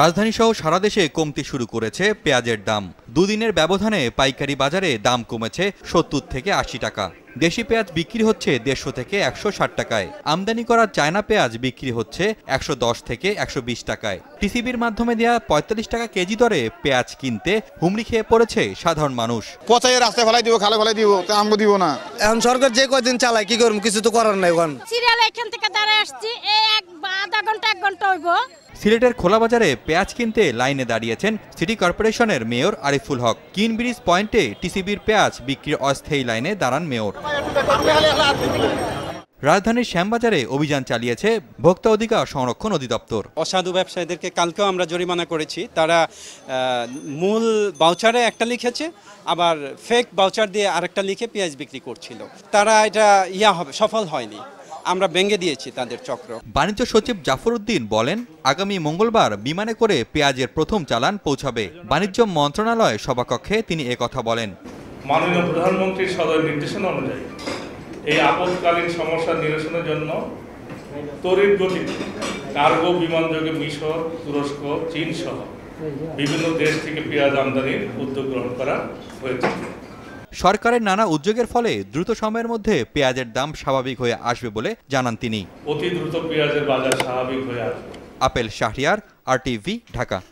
রাজধানীসহ সারা দেশে কমতে শুরু করেছে পেঁয়াজের দাম দুদিনের ব্যবধানে পাইকারি বাজারে দাম কমেছে সত্তর থেকে আশি টাকা দেশি পেঁয়াজ বিক্রি হচ্ছে দেড়শো থেকে একশো ষাট টাকায় আমদানি করা চায়না পেঁয়াজ বিক্রি হচ্ছে একশো দশ থেকে একশো বিশ টাকায় টিসিবির মাধ্যমে দেওয়া পঁয়তাল্লিশ টাকা কেজি দরে পেঁয়াজ কিনতে হুমড়ি খেয়ে পড়েছে সাধারণ মানুষ পচাইয়ে রাস্তায় ফেলাই দিব খালে ফেলাই দিব আমি দিব না এখন সরকার যে কয়দিন চালায় কি করুন কিছু তো করার নাই এখন এখান থেকে দাঁড়ায় আসছি এই সিলেটের সিলেটের বাজারে পেঁয়াজ কিনতে লাইনে দাঁড়িয়েছেন সিটি কর্পোরেশনের মেয়র আরিফুল হক কিন ব্রিজ পয়েন্টে টিসিবির পেঁয়াজ বিক্রির অস্থায়ী লাইনে দাঁড়ান মেয়র রাজধানীর শ্যামবাজারে অভিযান চালিয়েছে ভোক্তা অধিকার সংরক্ষণ অধিদপ্তর অসাধু ব্যবসায়ীদেরকে কালকেও আমরা জরিমানা করেছি তারা মূল বাউচারে একটা লিখেছে আবার ফেক বাউচার দিয়ে আরেকটা লিখে পেঁয়াজ বিক্রি করছিল তারা এটা ইয়া হবে সফল হয়নি আমরা ভেঙে দিয়েছি তাদের চক্র বাণিজ্য সচিব জাফর উদ্দিন বলেন আগামী মঙ্গলবার বিমানে করে পেঁয়াজের প্রথম চালান পৌঁছাবে বাণিজ্য মন্ত্রণালয় সভাকক্ষে তিনি কথা বলেন মাননীয় প্রধানমন্ত্রীর সদয় নির্দেশনা অনুযায়ী এই আপদকালীন সমস্যা নিরসনের জন্য তড়িৎ গতিতে কার্গো বিমানযোগে মিশর তুরস্ক চীন সহ বিভিন্ন দেশ থেকে পেঁয়াজ আমদানির উদ্যোগ গ্রহণ করা হয়েছে সরকারের নানা উদ্যোগের ফলে দ্রুত সময়ের মধ্যে পেঁয়াজের দাম স্বাভাবিক হয়ে আসবে বলে জানান তিনি অতি দ্রুত পেঁয়াজের বাজার স্বাভাবিক হয়ে আসবে আপেল শাহরিয়ার আর ঢাকা